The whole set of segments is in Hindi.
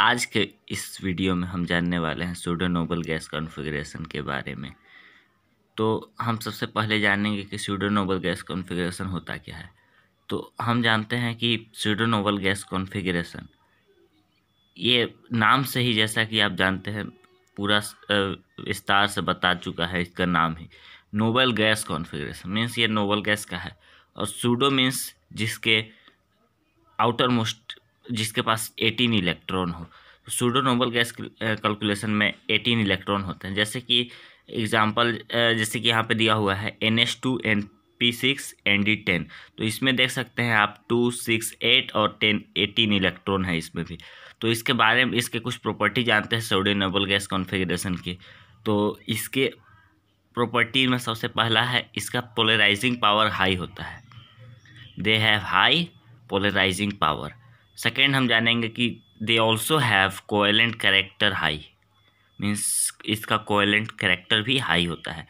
आज के इस वीडियो में हम जानने वाले हैं सूडो नोबल गैस कॉन्फ़िगरेशन के बारे में तो हम सबसे पहले जानेंगे कि सूडो नोबल गैस कॉन्फ़िगरेशन होता क्या है तो हम जानते हैं कि सूडो नोबल गैस कॉन्फ़िगरेशन ये नाम से ही जैसा कि आप जानते हैं पूरा विस्तार से बता चुका है इसका नाम ही नोबल गैस कॉन्फ़िगरेशन मीन्स ये नोबल गैस का है और सूडो मीन्स जिसके आउटर मोस्ट जिसके पास एटीन इलेक्ट्रॉन हो सूडो नोबल गैस कैलकुलेशन में एटीन इलेक्ट्रॉन होते हैं जैसे कि एग्जाम्पल जैसे कि यहाँ पे दिया हुआ है n s two n p six n d ten तो इसमें देख सकते हैं आप टू सिक्स एट और टेन एटीन इलेक्ट्रॉन है इसमें भी तो इसके बारे में इसके कुछ प्रॉपर्टी जानते हैं सूडो नोबल गैस कॉन्फिग्रेशन की तो इसके प्रॉपर्टी में सबसे पहला है इसका पोलराइजिंग पावर हाई होता है they have high polarising power second हम जानेंगे कि they also have covalent character high means इसका कोयलेंट करेक्टर भी हाई होता है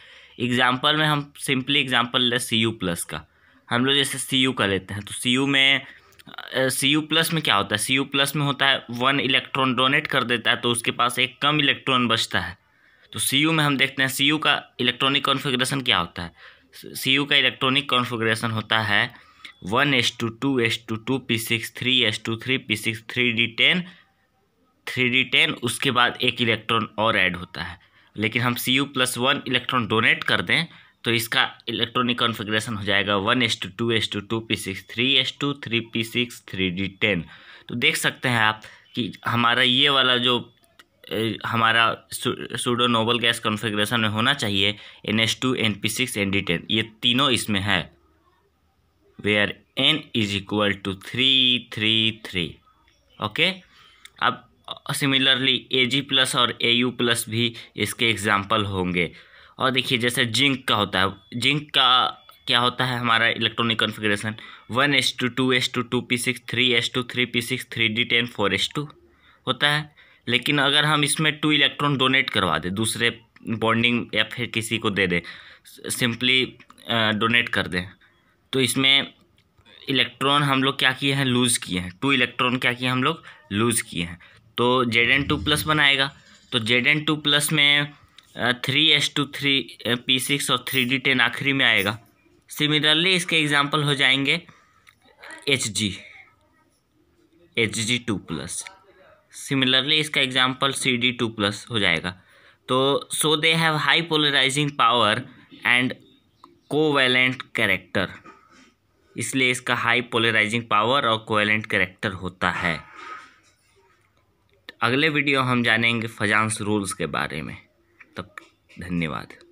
एग्जाम्पल में हम सिंपली एग्जाम्पल ले सी यू प्लस का हम लोग जैसे सी यू का लेते हैं तो सी यू में सी यू प्लस में क्या होता है सी यू प्लस में होता है वन इलेक्ट्रॉन डोनेट कर देता है तो उसके पास एक कम इलेक्ट्रॉन बचता है तो सी यू में हम देखते हैं सी यू का इलेक्ट्रॉनिक कॉन्फ़िगरेशन क्या होता है सी यू का इलेक्ट्रॉनिक कॉन्फ़िगरेशन होता है one s two two s two two p six three s two three p six three d ten three d ten उसके बाद एक इलेक्ट्रॉन और ऐड होता है लेकिन हम C U plus one electron donate कर दें तो इसका इलेक्ट्रॉनिक कॉन्फ़िगरेशन हो जाएगा one s two two s two two p six three s two three p six three d ten तो देख सकते हैं आप कि हमारा ये वाला जो हमारा सूडो नोबल गैस कॉन्फ़िगरेशन में होना चाहिए n s two n p six n d ten ये तीनों इसमें है where n is equal to three three three okay अब सिमिलरली ए जी प्लस और ए यू प्लस भी इसके एग्जाम्पल होंगे और देखिए जैसे जिंक का होता है जिंक का क्या होता है हमारा electronic configuration one s two two s two two p six three s two three p six three d ten four s two होता है लेकिन अगर हम इसमें टू इलेक्ट्रॉन डोनेट करवा दें दूसरे बॉन्डिंग या फिर किसी को दे दें सिंपली uh, डोनेट कर दें तो इसमें इलेक्ट्रॉन हम लोग क्या किए हैं लूज़ किए हैं टू इलेक्ट्रॉन क्या किए हम लोग लूज़ किए हैं तो जेड एन टू प्लस बनाएगा तो जेड एन टू प्लस में three s two three p six और थ्री डी टेन आखिरी में आएगा सिमिलरली इसके एग्जाम्पल हो जाएंगे H G H G two plus similarly इसका example C D two plus हो जाएगा तो so they have high polarising power and covalent character इसलिए इसका हाई पोलराइजिंग पावर और कोएलेंट करेक्टर होता है अगले वीडियो हम जानेंगे फजांस रूल्स के बारे में तब धन्यवाद